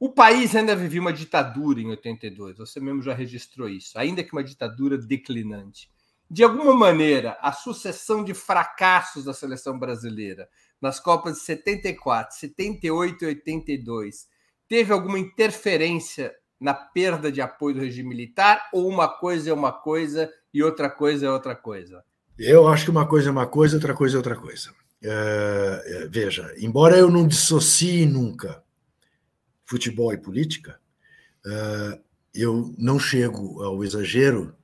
O país ainda vivia uma ditadura em 82, você mesmo já registrou isso, ainda que uma ditadura declinante. De alguma maneira, a sucessão de fracassos da seleção brasileira nas Copas de 74, 78 e 82 teve alguma interferência na perda de apoio do regime militar ou uma coisa é uma coisa e outra coisa é outra coisa? Eu acho que uma coisa é uma coisa, outra coisa é outra coisa. É, é veja, embora eu não dissocie nunca futebol e política, ah, eu não chego ao exagero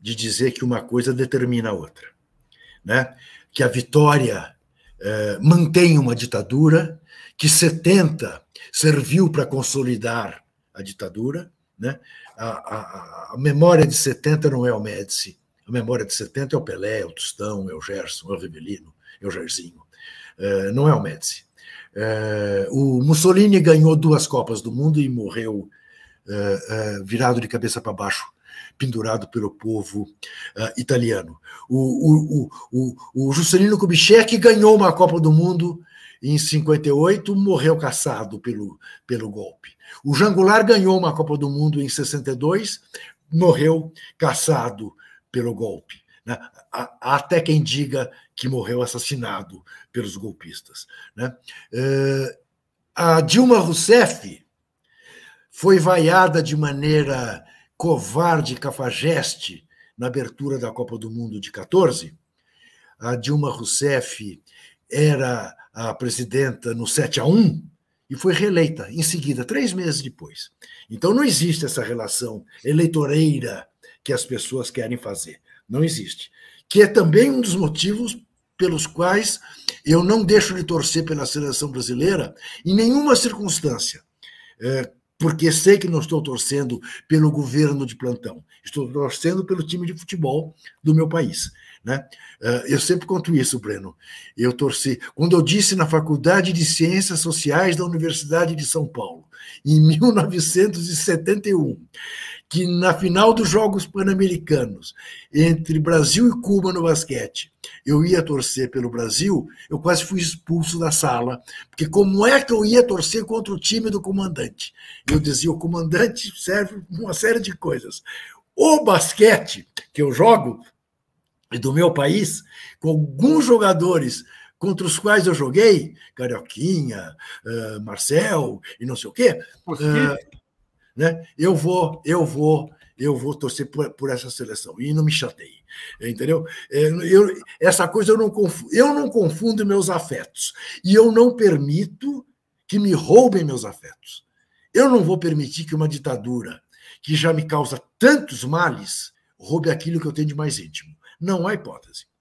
de dizer que uma coisa determina a outra. Né? Que a vitória ah, mantém uma ditadura, que 70 serviu para consolidar a ditadura. Né? A, a, a, memória de 70 não é o Médici, a memória de 70 é o Pelé, é o Tostão, é o Gerson, é o Rebelino, é o Jairzinho. Ah, não é o Médici. É, o Mussolini ganhou duas Copas do Mundo e morreu é, é virado de cabeça para baixo, pendurado pelo povo é, italiano. O, o, o, o Juscelino Kubitschek ganhou uma Copa do Mundo em 58, morreu caçado pelo, pelo golpe. O Jangular ganhou uma Copa do Mundo em 62, morreu caçado pelo golpe. Né? Há até quem diga que morreu assassinado pelos golpistas. Né? Eh, a Dilma Rousseff foi vaiada de maneira covarde e cafajeste na abertura da Copa do Mundo de 14. A Dilma Rousseff era a presidenta no 7 a 1 e foi reeleita em seguida, três meses depois. Então não existe essa relação eleitoreira que as pessoas querem fazer. Não existe. Que é também um dos motivos pelos quais eu não deixo de torcer pela seleção brasileira em nenhuma circunstância, é, porque sei que não estou torcendo pelo governo de plantão, estou torcendo pelo time de futebol do meu país. Né? É, eu sempre conto isso, Breno. Eu torci. Quando eu disse na Faculdade de Ciências Sociais da Universidade de São Paulo, em 1971, que na final dos Jogos Pan-Americanos, entre Brasil e Cuba no basquete, eu ia torcer pelo Brasil, eu quase fui expulso da sala, porque como é que eu ia torcer contra o time do comandante? Eu dizia, o comandante serve uma série de coisas. O basquete que eu jogo, e do meu país, com alguns jogadores contra os quais eu joguei, Carioquinha, uh, Marcel e não sei o quê. Uh, né? Eu vou, eu vou, eu vou torcer por, por essa seleção e não me chatei, entendeu? É, eu, essa coisa eu não confundo, eu não confundo meus afetos e eu não permito que me roubem meus afetos. Eu não vou permitir que uma ditadura que já me causa tantos males roube aquilo que eu tenho de mais íntimo. Não há hipótese.